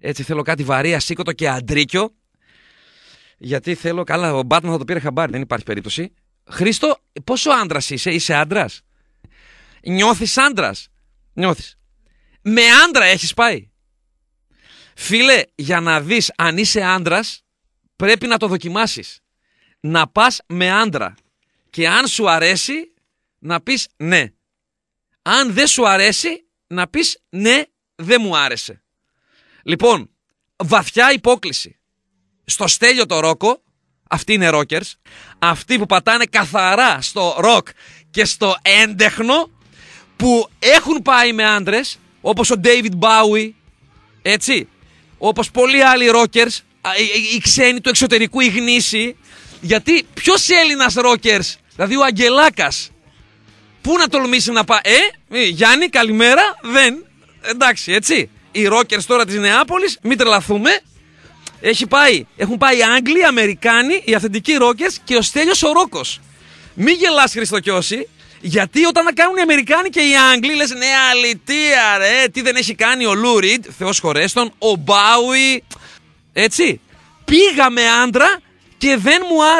Έτσι θέλω κάτι βαρύ, ασήκωτο και αντρίκιο. Γιατί θέλω. Καλά, ο Μπάτμαν θα το πήρε χαμπάρι, δεν υπάρχει περίπτωση. Χρήστο, πόσο άντρας είσαι, είσαι άντρας. Νιώθεις άντρας. Νιώθεις. Με άντρα έχεις πάει. Φίλε, για να δεις αν είσαι άντρας, πρέπει να το δοκιμάσεις. Να πας με άντρα. Και αν σου αρέσει, να πεις ναι. Αν δεν σου αρέσει, να πεις ναι, δεν μου άρεσε. Λοιπόν, βαθιά υπόκληση. Στο στέλιο το ρόκο, αυτοί είναι ρόκερς, αυτοί που πατάνε καθαρά στο ροκ και στο έντεχνο, που έχουν πάει με άντρες, όπως ο David Bowie, έτσι, όπως πολλοί άλλοι ρόκερς, οι ξένοι του εξωτερικού, οι γνήσιοι, γιατί ποιος Έλληνας ρόκερ, δηλαδή ο Αγγελάκας, πού να τολμήσει να πάει. Ε, Γιάννη, καλημέρα, δεν. Εντάξει, έτσι οι Ρόκερ τώρα της Νεάπολης, μην τρελαθούμε. Έχει πάει, έχουν πάει Άγγλοι, Αμερικάνοι, οι αυθεντικοί Ρόκερ και ο Στέλιος ο Ρόκος. Μην γελά, Χριστοκιώση, γιατί όταν τα κάνουν οι Αμερικάνοι και οι Άγγλοι, λες ναι, αλητία ρε, τι δεν έχει κάνει ο Λούριντ, Θεό χωρέστον, ο Μπάουι. Έτσι. πήγαμε άντρα και δεν μου άρεσε.